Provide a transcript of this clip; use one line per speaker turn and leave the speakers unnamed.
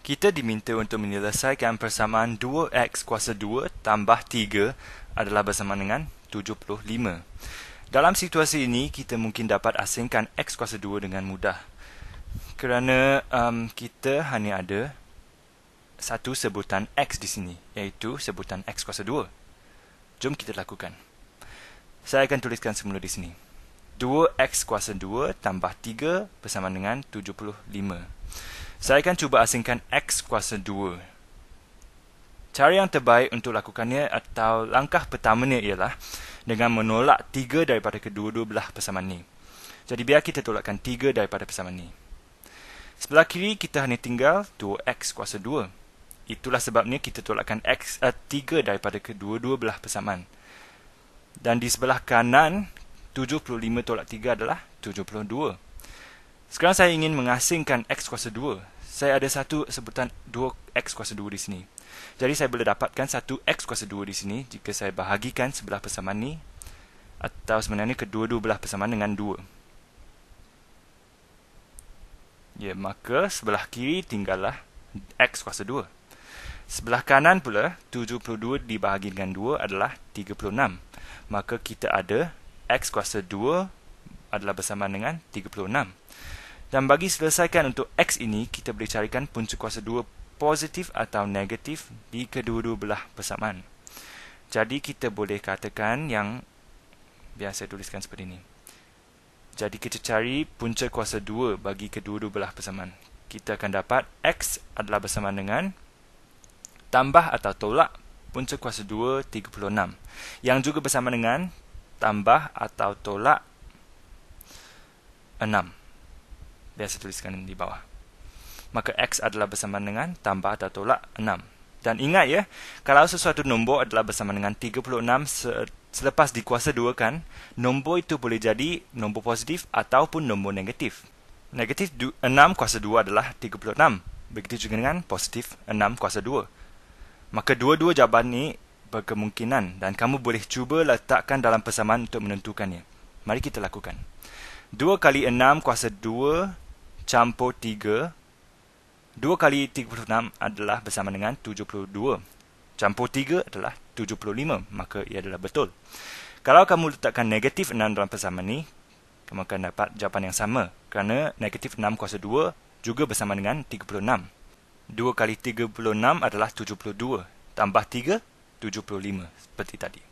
kita diminta untuk menyelesaikan persamaan 2x kuasa 2 tambah 3 adalah bersamaan dengan 75. Dalam situasi ini, kita mungkin dapat asingkan x kuasa 2 dengan mudah. Kerana um, kita hanya ada satu sebutan x di sini, iaitu sebutan x kuasa 2. Jom kita lakukan. Saya akan tuliskan semula di sini. 2x kuasa 2 tambah 3 bersamaan dengan 75. 75. Saya akan cuba asingkan X kuasa 2. Cara yang terbaik untuk lakukannya atau langkah pertamanya ialah dengan menolak 3 daripada kedua-dua belah persamaan ini. Jadi biar kita tolakkan 3 daripada persamaan ini. Sebelah kiri kita hanya tinggal 2X kuasa 2. Itulah sebabnya kita tolakkan X uh, eh, 3 daripada kedua-dua belah persamaan. Dan di sebelah kanan, 75 tolak 3 adalah 72. Sekarang saya ingin mengasingkan x kuasa 2. Saya ada satu sebutan 2x kuasa 2 di sini. Jadi saya boleh dapatkan satu x kuasa 2 di sini jika saya bahagikan sebelah persamaan ni atau sebenarnya kedua-dua belah persamaan dengan 2. Ya, maka sebelah kiri tinggallah x kuasa 2. Sebelah kanan pula, 72 dibahagi dengan 2 adalah 36. Maka kita ada x kuasa 2 adalah bersamaan dengan dan bagi selesaikan untuk X ini, kita boleh carikan punca kuasa 2 positif atau negatif di kedua-dua belah persamaan. Jadi kita boleh katakan yang biasa tuliskan seperti ini. Jadi kita cari punca kuasa 2 bagi kedua-dua belah persamaan. Kita akan dapat X adalah bersamaan dengan tambah atau tolak punca kuasa 2 36. Yang juga bersamaan dengan tambah atau tolak 6 biar saya tuliskan di bawah. Maka X adalah bersamaan dengan tambah atau tolak 6. Dan ingat ya, kalau sesuatu nombor adalah bersamaan dengan 36 selepas dikuasa 2 kan, nombor itu boleh jadi nombor positif ataupun nombor negatif. Negatif 6 kuasa 2 adalah 36. Begitu juga dengan positif 6 kuasa 2. Maka dua-dua jawapan ini berkemungkinan dan kamu boleh cuba letakkan dalam persamaan untuk menentukannya. Mari kita lakukan. Dua kali enam kuasa dua campur tiga, dua kali tiga puluh enam adalah bersama dengan tujuh puluh dua Campur tiga adalah tujuh puluh lima. Maka ia adalah betul. Kalau kamu letakkan negatif enam dalam persamaan ini, kamu akan dapat jawapan yang sama. Kerana negatif enam kuasa dua juga bersama dengan tiga puluh enam. Dua kali tiga puluh enam adalah tujuh puluh dua Tambah tiga tujuh puluh lima Seperti tadi.